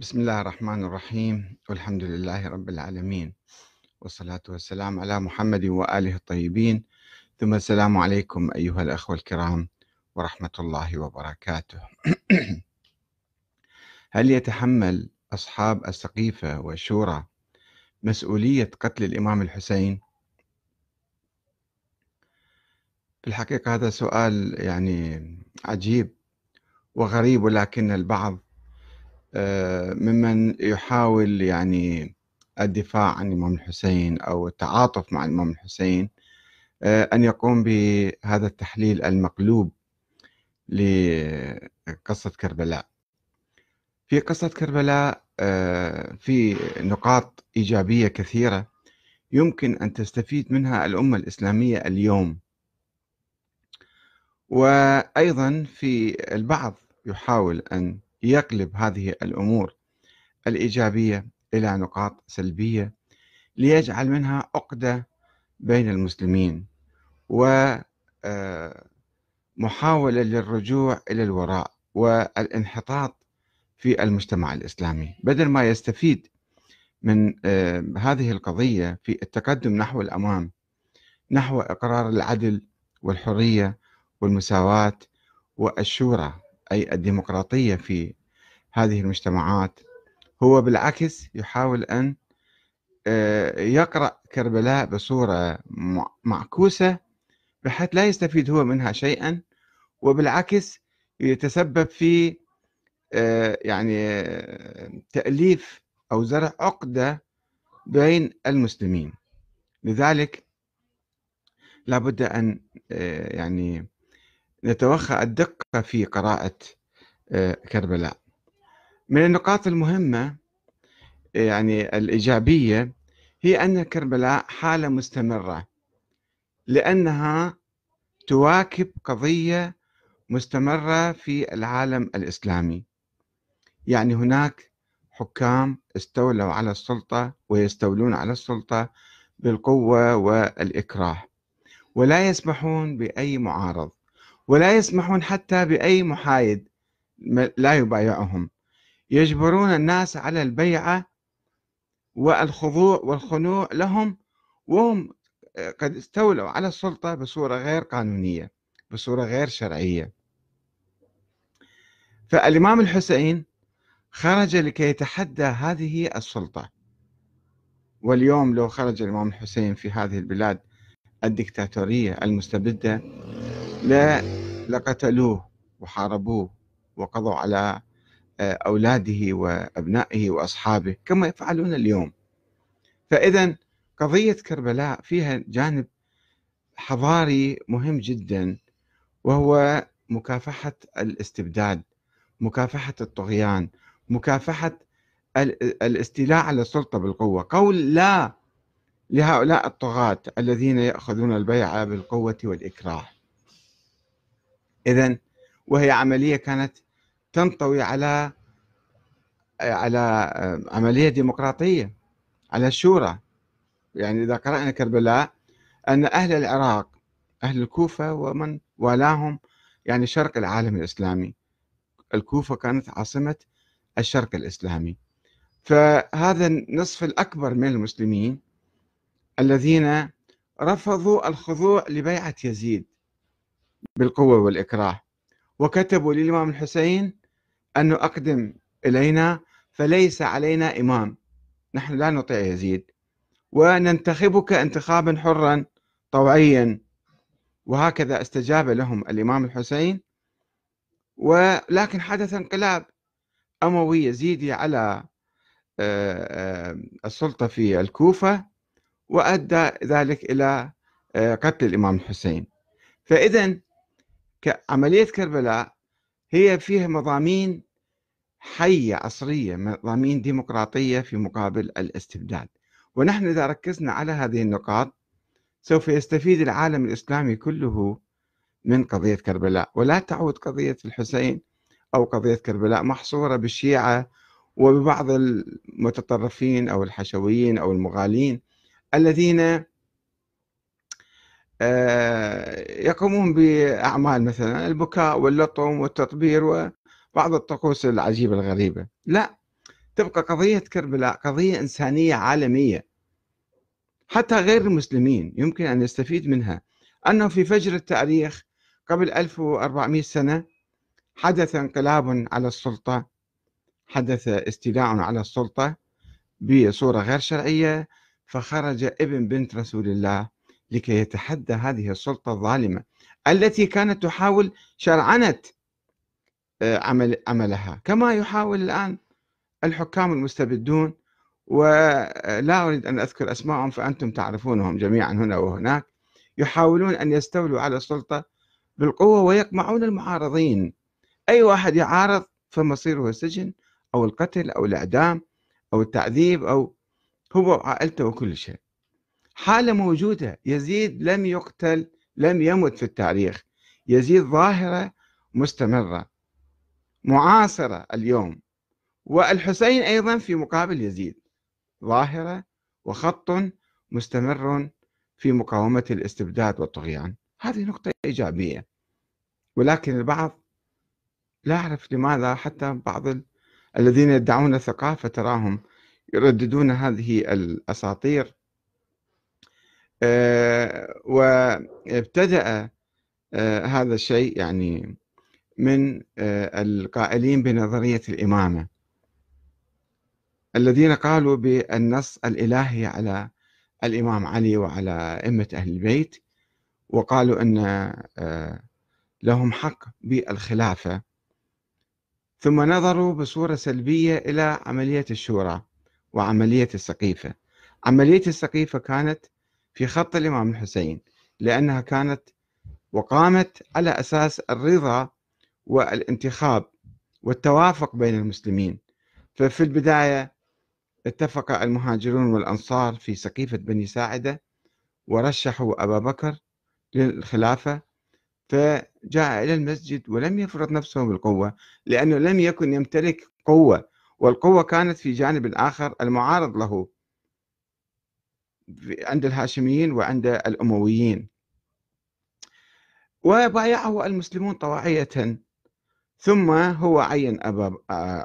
بسم الله الرحمن الرحيم والحمد لله رب العالمين والصلاة والسلام على محمد وآله الطيبين ثم السلام عليكم أيها الأخوة الكرام ورحمة الله وبركاته هل يتحمل أصحاب السقيفة والشورى مسؤولية قتل الإمام الحسين؟ في الحقيقة هذا سؤال يعني عجيب وغريب ولكن البعض آه، ممن يحاول يعني الدفاع عن الإمام الحسين أو التعاطف مع الإمام الحسين آه، أن يقوم بهذا التحليل المقلوب لقصة كربلاء في قصة كربلاء آه، في نقاط إيجابية كثيرة يمكن أن تستفيد منها الأمة الإسلامية اليوم وأيضا في البعض يحاول أن يقلب هذه الامور الايجابيه الى نقاط سلبيه ليجعل منها عقده بين المسلمين ومحاوله آه، للرجوع الى الوراء والانحطاط في المجتمع الاسلامي بدل ما يستفيد من آه، هذه القضيه في التقدم نحو الامام نحو اقرار العدل والحريه والمساواه والشورى أي الديمقراطية في هذه المجتمعات هو بالعكس يحاول أن آه، يقرأ كربلاء بصورة معكوسة بحيث لا يستفيد هو منها شيئا وبالعكس يتسبب في آه، يعني آه، تأليف أو زرع عقدة بين المسلمين لذلك لابد أن يعني نتوخى الدقة في قراءة آه، كربلاء من النقاط المهمة آه، يعني الإيجابية هي أن كربلاء حالة مستمرة لأنها تواكب قضية مستمرة في العالم الإسلامي يعني هناك حكام استولوا على السلطة ويستولون على السلطة بالقوة والإكراه ولا يسمحون بأي معارض ولا يسمحون حتى بأي محايد لا يبايعهم يجبرون الناس على البيعة والخضوع والخنوع لهم وهم آه، قد استولوا على السلطة بصورة غير قانونية بصورة غير شرعية فالإمام الحسين خرج لكي يتحدى هذه السلطة واليوم لو خرج الإمام الحسين في هذه البلاد الدكتاتورية المستبدة لا لقتلوه وحاربوه وقضوا على آه، أولاده وأبنائه وأصحابه كما يفعلون اليوم فإذا قضية كربلاء فيها جانب حضاري مهم جدا وهو مكافحة الاستبداد مكافحة الطغيان مكافحة الاستيلاء على السلطة بالقوة قول لا لهؤلاء الطغاة الذين يأخذون البيعة بالقوة والإكراه إذا وهي عملية كانت تنطوي على على عملية ديمقراطية على الشورى يعني إذا قرأنا كربلاء أن أهل العراق أهل الكوفة ومن والاهم يعني شرق العالم الإسلامي الكوفة كانت عاصمة الشرق الإسلامي فهذا النصف الأكبر من المسلمين الذين رفضوا الخضوع لبيعة يزيد بالقوة والإكراه وكتبوا للإمام الحسين أنه أقدم إلينا فليس علينا إمام نحن لا نطيع يزيد وننتخبك انتخابا حرا طوعيا وهكذا استجاب لهم الإمام الحسين ولكن حدث انقلاب أموي يزيدي على آه، آه، السلطة في الكوفة وأدى ذلك إلى آه، قتل الإمام الحسين فإذا عملية كربلاء هي فيها مضامين حية عصرية مضامين ديمقراطية في مقابل الاستبداد ونحن إذا ركزنا على هذه النقاط سوف يستفيد العالم الإسلامي كله من قضية كربلاء ولا تعود قضية الحسين أو قضية كربلاء محصورة بالشيعة وببعض المتطرفين أو الحشويين أو المغالين الذين آه، يقومون بأعمال مثلا البكاء واللطم والتطبير وبعض الطقوس العجيبة الغريبة لا تبقى قضية كربلاء قضية إنسانية عالمية حتى غير المسلمين يمكن أن يستفيد منها أنه في فجر التاريخ قبل 1400 سنة حدث انقلاب على السلطة حدث استيلاء على السلطة بصورة غير شرعية فخرج ابن بنت رسول الله لكي يتحدى هذه السلطة الظالمة التي كانت تحاول شرعنة آه، عمل عملها كما يحاول الآن الحكام المستبدون ولا أريد أن أذكر أسماءهم فأنتم تعرفونهم جميعا هنا وهناك يحاولون أن يستولوا على السلطة بالقوة ويقمعون المعارضين أي واحد يعارض فمصيره السجن أو القتل أو الإعدام أو التعذيب أو هو وعائلته وكل شيء حالة موجودة يزيد لم يقتل لم يمت في التاريخ يزيد ظاهرة مستمرة معاصرة اليوم والحسين أيضا في مقابل يزيد ظاهرة وخط مستمر في مقاومة الاستبداد والطغيان هذه نقطة إيجابية ولكن البعض لا أعرف لماذا حتى بعض الذين يدعون الثقافة تراهم يرددون هذه الأساطير آه، وابتدأ آه، هذا الشيء يعني من آه، القائلين بنظرية الإمامة الذين قالوا بالنص الإلهي على الإمام علي وعلى أئمة أهل البيت وقالوا أن لهم حق بالخلافة ثم نظروا بصورة سلبية إلى عملية الشورى وعملية السقيفة عملية السقيفة كانت في خط الإمام الحسين لأنها كانت وقامت على أساس الرضا والانتخاب والتوافق بين المسلمين ففي البداية اتفق المهاجرون والأنصار في سقيفة بني ساعدة ورشحوا أبا بكر للخلافة فجاء إلى المسجد ولم يفرض نفسه بالقوة لأنه لم يكن يمتلك قوة والقوة كانت في جانب آخر المعارض له عند الهاشميين وعند الأمويين وبايعه المسلمون طواعية ثم هو عين أبا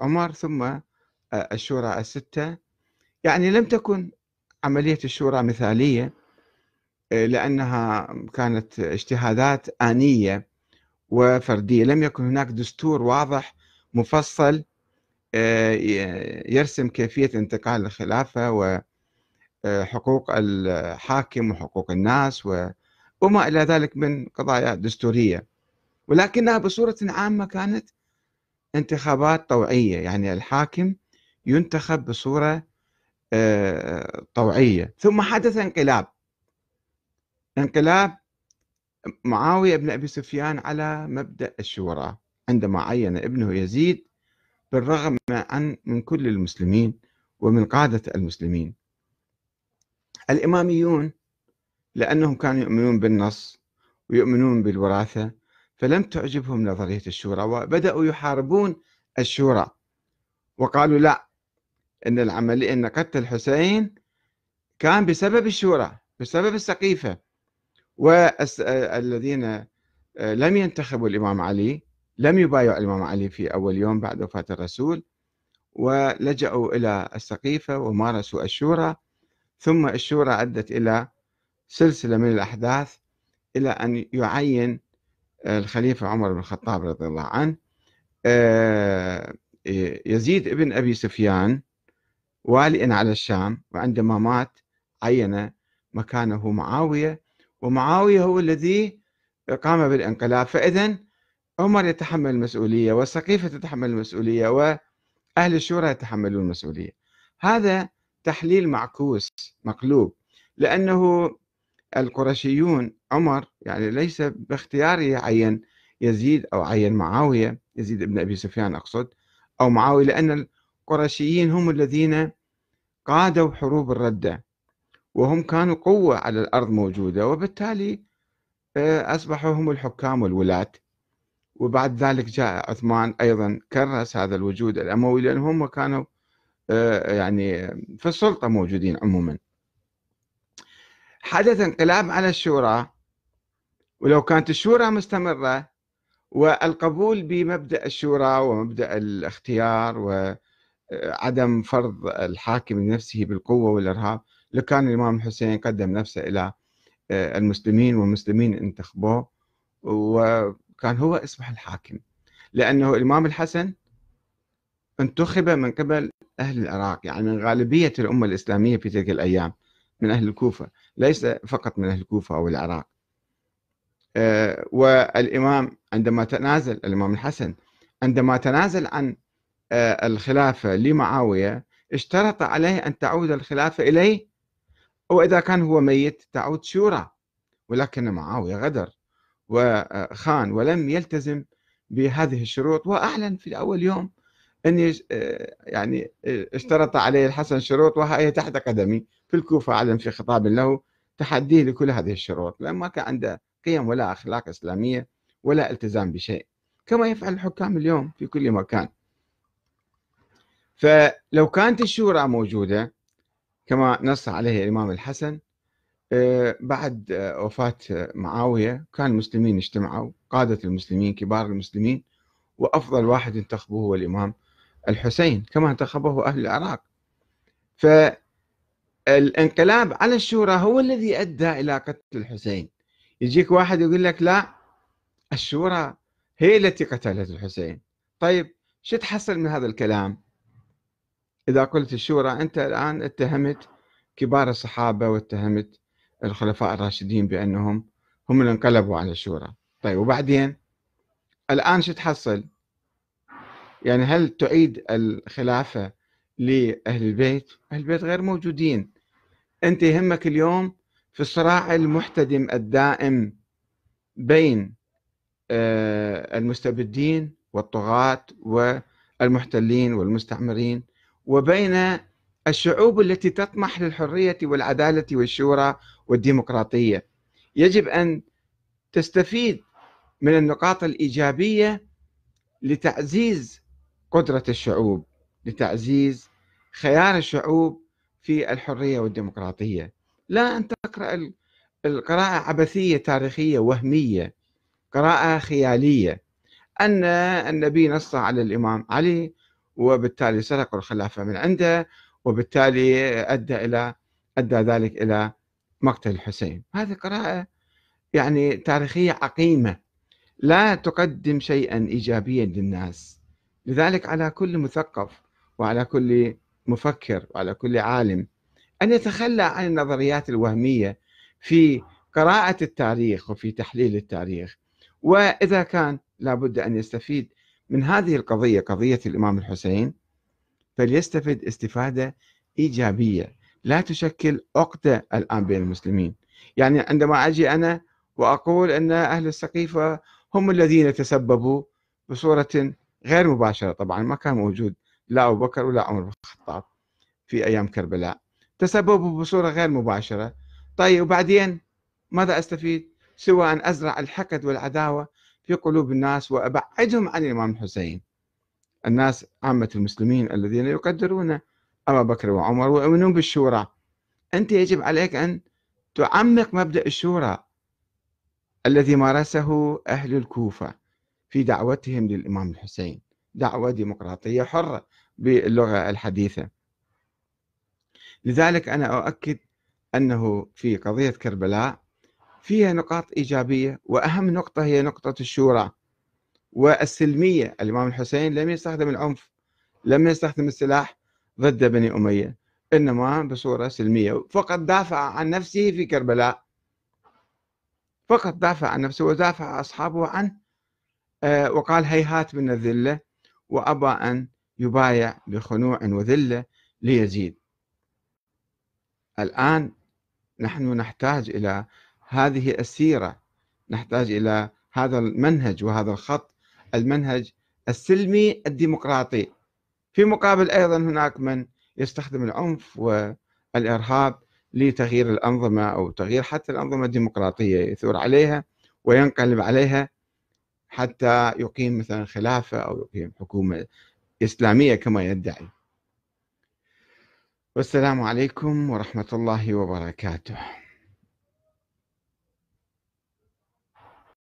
عمر ثم الشورى الستة يعني لم تكن عملية الشورى مثالية لأنها كانت اجتهادات آنية وفردية لم يكن هناك دستور واضح مفصل آه، يرسم كيفية انتقال الخلافة و آه، حقوق الحاكم وحقوق الناس وما إلى ذلك من قضايا دستورية ولكنها بصورة عامة كانت انتخابات طوعية يعني الحاكم ينتخب بصورة آه، طوعية ثم حدث انقلاب انقلاب معاوية بن أبي سفيان على مبدأ الشورى عندما عين ابنه يزيد بالرغم عن من كل المسلمين ومن قادة المسلمين الإماميون لأنهم كانوا يؤمنون بالنص ويؤمنون بالوراثة فلم تعجبهم نظرية الشورى وبدأوا يحاربون الشورى وقالوا لا أن العملية أن قتل الحسين كان بسبب الشورى بسبب السقيفة والذين لم ينتخبوا الإمام علي لم يبايعوا الإمام علي في أول يوم بعد وفاة الرسول ولجأوا إلى السقيفة ومارسوا الشورى ثم الشورى عدت إلى سلسلة من الأحداث إلى أن يعين آه، الخليفة عمر بن الخطاب رضي الله عنه آه، يزيد ابن أبي سفيان واليا على الشام وعندما مات عين مكانه معاوية ومعاوية هو الذي قام بالانقلاب فإذا عمر يتحمل المسؤولية والسقيفة تتحمل المسؤولية وأهل الشورى يتحملون المسؤولية هذا تحليل معكوس مقلوب لأنه القرشيون عمر يعني ليس باختياره عين يزيد أو عين معاوية يزيد بن أبي سفيان أقصد أو معاوية لأن القرشيين هم الذين قادوا حروب الردة وهم كانوا قوة على الأرض موجودة وبالتالي آه، أصبحوا هم الحكام والولاة وبعد ذلك جاء عثمان أيضا كرس هذا الوجود الأموي لأنهم كانوا آه، يعني في السلطة موجودين عموما حدث انقلاب على الشورى ولو كانت الشورى مستمرة والقبول بمبدأ الشورى ومبدأ الاختيار وعدم فرض الحاكم لنفسه بالقوة والإرهاب لكان الإمام الحسين قدم نفسه إلى آه، المسلمين والمسلمين انتخبوه وكان هو أصبح الحاكم لأنه الإمام الحسن انتخب من قبل أهل العراق يعني من غالبية الأمة الإسلامية في تلك الأيام من أهل الكوفة ليس فقط من أهل الكوفة أو العراق آه، والإمام عندما تنازل الإمام الحسن عندما تنازل عن آه، الخلافة لمعاوية اشترط عليه أن تعود الخلافة إليه وإذا كان هو ميت تعود شورى ولكن معاوية غدر وخان ولم يلتزم بهذه الشروط وأعلن في أول يوم أني آه، يعني آه، اشترط عليه الحسن شروط وهي تحت قدمي في الكوفة أعلن في خطاب له تحديه لكل هذه الشروط لأن ما كان عنده قيم ولا أخلاق إسلامية ولا التزام بشيء كما يفعل الحكام اليوم في كل مكان فلو كانت الشورى موجودة كما نص عليه الإمام الحسن آه، بعد وفاة معاوية كان المسلمين اجتمعوا قادة المسلمين كبار المسلمين وأفضل واحد ينتخبه هو الإمام الحسين كما انتخبه أهل العراق فالانقلاب على الشورى هو الذي أدى إلى قتل الحسين يجيك واحد يقول لك لا الشورى هي التي قتلت الحسين طيب شو تحصل من هذا الكلام إذا قلت الشورى أنت الآن اتهمت كبار الصحابة واتهمت الخلفاء الراشدين بأنهم هم اللي انقلبوا على الشورى طيب وبعدين الآن شو تحصل يعني هل تعيد الخلافة لأهل البيت أهل البيت غير موجودين أنت يهمك اليوم في الصراع المحتدم الدائم بين آه، المستبدين والطغاة والمحتلين والمستعمرين وبين الشعوب التي تطمح للحرية والعدالة والشورى والديمقراطية يجب أن تستفيد من النقاط الإيجابية لتعزيز قدرة الشعوب لتعزيز خيار الشعوب في الحرية والديمقراطية لا أن تقرأ القراءة عبثية تاريخية وهمية قراءة خيالية أن النبي نص على الإمام علي وبالتالي سرقوا الخلافة من عنده وبالتالي أدى إلى أدى ذلك إلى مقتل الحسين هذه قراءة يعني تاريخية عقيمة لا تقدم شيئا إيجابيا للناس لذلك على كل مثقف وعلى كل مفكر وعلى كل عالم ان يتخلى عن النظريات الوهميه في قراءه التاريخ وفي تحليل التاريخ واذا كان لابد ان يستفيد من هذه القضيه قضيه الامام الحسين فليستفد استفاده ايجابيه لا تشكل عقده الان بين المسلمين يعني عندما اجي انا واقول ان اهل السقيفه هم الذين تسببوا بصوره غير مباشرة طبعا ما كان موجود لا أبو بكر ولا عمر بن الخطاب في أيام كربلاء تسببوا بصورة غير مباشرة طيب وبعدين ماذا أستفيد سوى أن أزرع الحقد والعداوة في قلوب الناس وأبعدهم عن الإمام الحسين الناس عامة المسلمين الذين يقدرون أبا بكر وعمر ويؤمنون بالشورى أنت يجب عليك أن تعمق مبدأ الشورى الذي مارسه أهل الكوفة في دعوتهم للإمام الحسين دعوة ديمقراطية حرة باللغة الحديثة لذلك أنا أؤكد أنه في قضية كربلاء فيها نقاط إيجابية وأهم نقطة هي نقطة الشورى والسلمية الإمام الحسين لم يستخدم العنف لم يستخدم السلاح ضد بني أمية إنما بصورة سلمية فقط دافع عن نفسه في كربلاء فقط دافع عن نفسه ودافع أصحابه عنه آه، وقال هيهات من الذلة وأبى أن يبايع بخنوع وذلة ليزيد الآن نحن نحتاج إلى هذه السيرة نحتاج إلى هذا المنهج وهذا الخط المنهج السلمي الديمقراطي في مقابل أيضا هناك من يستخدم العنف والإرهاب لتغيير الأنظمة أو تغيير حتى الأنظمة الديمقراطية يثور عليها وينقلب عليها حتى يقيم مثلا خلافة أو يقيم حكومة إسلامية كما يدعي والسلام عليكم ورحمة الله وبركاته